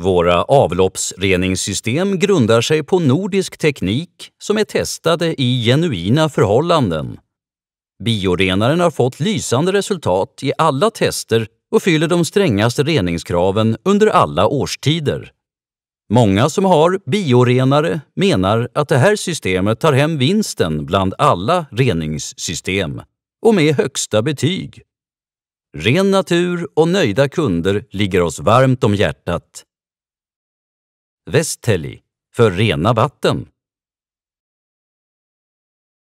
Våra avloppsreningssystem grundar sig på nordisk teknik som är testade i genuina förhållanden. Biorenaren har fått lysande resultat i alla tester och fyller de strängaste reningskraven under alla årstider. Många som har biorenare menar att det här systemet tar hem vinsten bland alla reningssystem och med högsta betyg. Ren natur och nöjda kunder ligger oss varmt om hjärtat. Västteli, för rena vatten.